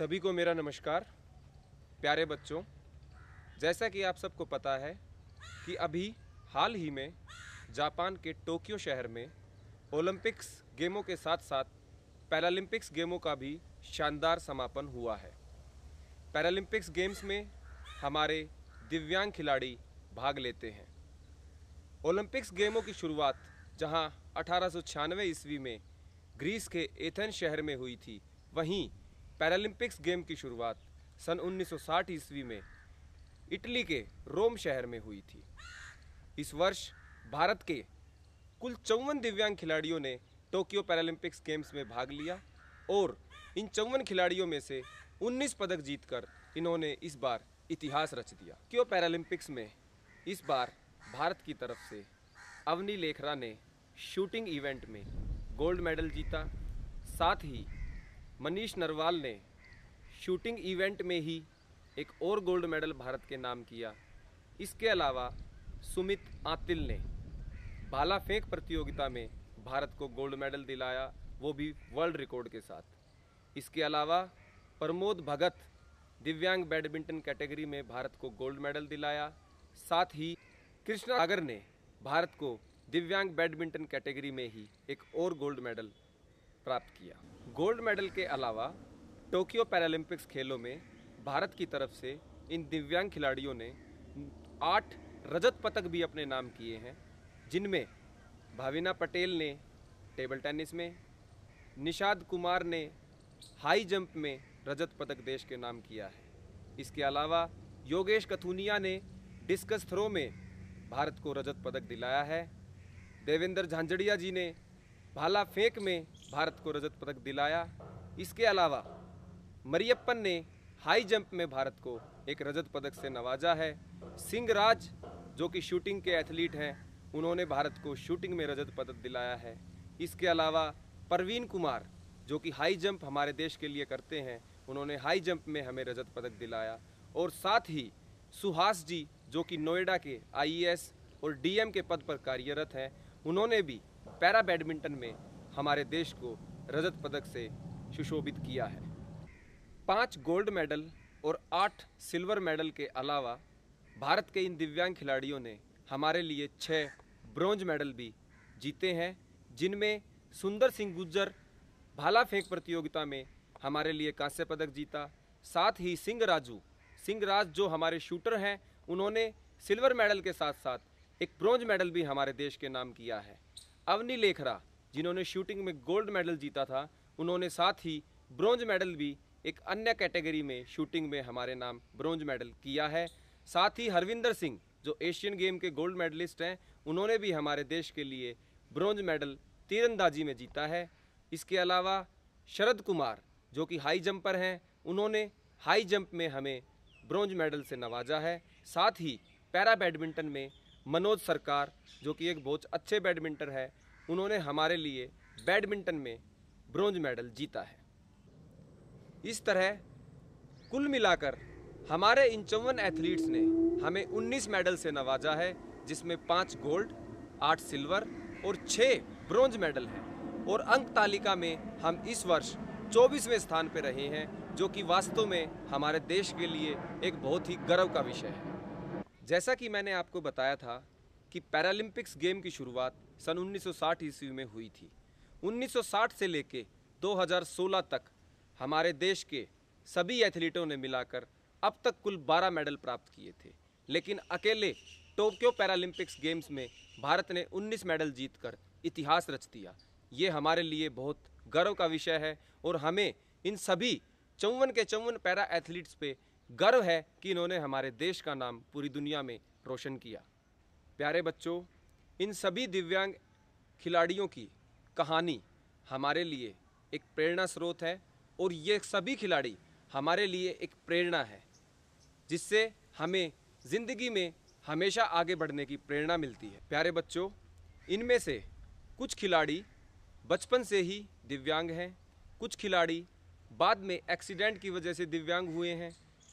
सभी को मेरा नमस्कार प्यारे बच्चों जैसा कि आप सबको पता है कि अभी हाल ही में जापान के टोक्यो शहर में ओलंपिक्स गेमों के साथ साथ पैरालंपिक्स गेमों का भी शानदार समापन हुआ है पैरालंपिक्स गेम्स में हमारे दिव्यांग खिलाड़ी भाग लेते हैं ओलंपिक्स गेमों की शुरुआत जहां अठारह ईस्वी में ग्रीस के एथेंस शहर में हुई थी वहीं पैरालंपिक्स गेम की शुरुआत सन 1960 ईस्वी में इटली के रोम शहर में हुई थी इस वर्ष भारत के कुल चौवन दिव्यांग खिलाड़ियों ने टोक्यो पैरालंपिक्स गेम्स में भाग लिया और इन चौवन खिलाड़ियों में से 19 पदक जीतकर इन्होंने इस बार इतिहास रच दिया क्यों पैरालंपिक्स में इस बार भारत की तरफ से अवनी लेखरा ने शूटिंग इवेंट में गोल्ड मेडल जीता साथ ही मनीष नरवाल ने शूटिंग इवेंट में ही एक और गोल्ड मेडल भारत के नाम किया इसके अलावा सुमित आतिल ने भाला फेंक प्रतियोगिता में भारत को गोल्ड मेडल दिलाया वो भी वर्ल्ड रिकॉर्ड के साथ इसके अलावा प्रमोद भगत दिव्यांग बैडमिंटन कैटेगरी में भारत को गोल्ड मेडल दिलाया साथ ही कृष्णा सागर ने भारत को दिव्यांग बैडमिंटन कैटेगरी में ही एक और गोल्ड मेडल प्राप्त किया गोल्ड मेडल के अलावा टोक्यो पैरालंपिक्स खेलों में भारत की तरफ से इन दिव्यांग खिलाड़ियों ने आठ रजत पदक भी अपने नाम किए हैं जिनमें भाविना पटेल ने टेबल टेनिस में निषाद कुमार ने हाई जंप में रजत पदक देश के नाम किया है इसके अलावा योगेश कथुनिया ने डिस्कस थ्रो में भारत को रजत पदक दिलाया है देवेंद्र झांझड़िया जी ने भाला फेंक में भारत को रजत पदक दिलाया इसके अलावा मरियप्पन ने हाई जंप में भारत को एक रजत पदक से नवाजा है सिंहराज जो कि शूटिंग के एथलीट हैं उन्होंने भारत को शूटिंग में रजत पदक दिलाया है इसके अलावा परवीन कुमार जो कि हाई जंप हमारे देश के लिए करते हैं उन्होंने हाई जंप में हमें रजत पदक दिलाया और साथ ही सुहास जी जो कि नोएडा के आईएएस और डीएम के पद पर कार्यरत हैं उन्होंने भी पैरा बैडमिंटन में हमारे देश को रजत पदक से सुशोभित किया है पाँच गोल्ड मेडल और आठ सिल्वर मेडल के अलावा भारत के इन दिव्यांग खिलाड़ियों ने हमारे लिए छः ब्रॉन्ज मेडल भी जीते हैं जिनमें सुंदर सिंह गुज्जर भाला फेंक प्रतियोगिता में हमारे लिए कांस्य पदक जीता साथ ही सिंह राजू सिंह राज जो हमारे शूटर हैं उन्होंने सिल्वर मेडल के साथ साथ एक ब्रॉन्ज मेडल भी हमारे देश के नाम किया है अवनी लेखरा जिन्होंने शूटिंग में गोल्ड मेडल जीता था उन्होंने साथ ही ब्रॉन्ज मेडल भी एक अन्य कैटेगरी में शूटिंग में हमारे नाम ब्रॉन्ज मेडल किया है साथ ही हरविंदर सिंह जो एशियन गेम के गोल्ड मेडलिस्ट हैं उन्होंने भी हमारे देश के लिए ब्रॉन्ज मेडल तीरंदाजी में जीता है इसके अलावा शरद कुमार जो कि हाई जंपर हैं उन्होंने हाई जंप में हमें ब्रॉन्ज मेडल से नवाजा है साथ ही पैरा बैडमिंटन में मनोज सरकार जो कि एक बहुत अच्छे बैडमिंटन है उन्होंने हमारे लिए बैडमिंटन में ब्रॉन्ज मेडल जीता है इस तरह कुल मिलाकर हमारे इन चौवन एथलीट्स ने हमें 19 मेडल से नवाजा है जिसमें पाँच गोल्ड आठ सिल्वर और छः ब्रॉन्ज मेडल हैं और अंक तालिका में हम इस वर्ष 24वें स्थान पर रहे हैं जो कि वास्तव में हमारे देश के लिए एक बहुत ही गर्व का विषय है जैसा कि मैंने आपको बताया था कि पैरालंपिक्स गेम की शुरुआत सन 1960 ईस्वी में हुई थी 1960 से लेके 2016 तक हमारे देश के सभी एथलीटों ने मिलाकर अब तक कुल 12 मेडल प्राप्त किए थे लेकिन अकेले टोक्यो पैरालंपिक्स गेम्स में भारत ने 19 मेडल जीतकर इतिहास रच दिया ये हमारे लिए बहुत गर्व का विषय है और हमें इन सभी चौवन के चौवन पैरा एथलीट्स पे गर्व है कि इन्होंने हमारे देश का नाम पूरी दुनिया में रोशन किया प्यारे बच्चों इन सभी दिव्यांग खिलाड़ियों की कहानी हमारे लिए एक प्रेरणा स्रोत है और ये सभी खिलाड़ी हमारे लिए एक प्रेरणा है जिससे हमें ज़िंदगी में हमेशा आगे बढ़ने की प्रेरणा मिलती है प्यारे बच्चों इनमें से कुछ खिलाड़ी बचपन से ही दिव्यांग हैं कुछ खिलाड़ी बाद में एक्सीडेंट की वजह से दिव्यांग हुए हैं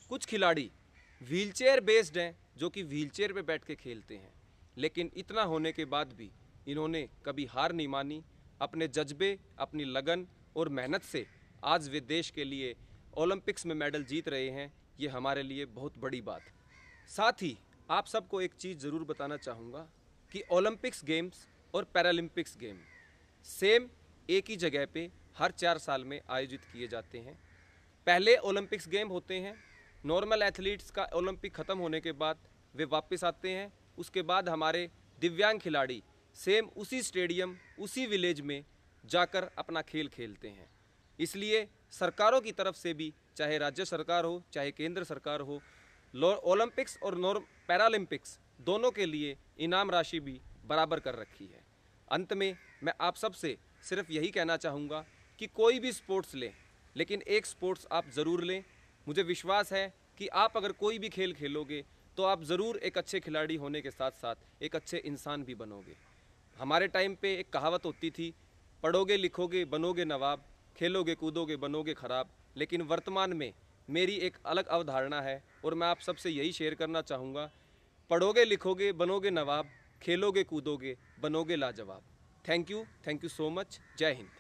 कुछ खिलाड़ी व्हीलचेयर बेस्ड हैं जो कि व्हीलचेयर पर बैठ के खेलते हैं लेकिन इतना होने के बाद भी इन्होंने कभी हार नहीं मानी अपने जज्बे अपनी लगन और मेहनत से आज वे देश के लिए ओलंपिक्स में मेडल जीत रहे हैं ये हमारे लिए बहुत बड़ी बात साथ ही आप सबको एक चीज़ ज़रूर बताना चाहूँगा कि ओलंपिक्स गेम्स और पैरालंपिक्स गेम सेम एक ही जगह पे हर चार साल में आयोजित किए जाते हैं पहले ओलंपिक्स गेम होते हैं नॉर्मल एथलीट्स का ओलंपिक ख़त्म होने के बाद वे वापस आते हैं उसके बाद हमारे दिव्यांग खिलाड़ी सेम उसी स्टेडियम उसी विलेज में जाकर अपना खेल खेलते हैं इसलिए सरकारों की तरफ से भी चाहे राज्य सरकार हो चाहे केंद्र सरकार हो ओलंपिक्स और नॉर्म पैरालंपिक्स दोनों के लिए इनाम राशि भी बराबर कर रखी है अंत में मैं आप सबसे सिर्फ यही कहना चाहूँगा कि कोई भी स्पोर्ट्स लें लेकिन एक स्पोर्ट्स आप ज़रूर लें मुझे विश्वास है कि आप अगर कोई भी खेल खेलोगे तो आप ज़रूर एक अच्छे खिलाड़ी होने के साथ साथ एक अच्छे इंसान भी बनोगे हमारे टाइम पे एक कहावत होती थी पढ़ोगे लिखोगे बनोगे नवाब खेलोगे कूदोगे बनोगे खराब लेकिन वर्तमान में मेरी एक अलग अवधारणा है और मैं आप सबसे यही शेयर करना चाहूँगा पढ़ोगे लिखोगे बनोगे नवाब खेलोगे कूदोगे बनोगे लाजवाब thank you thank you so much जय हिंद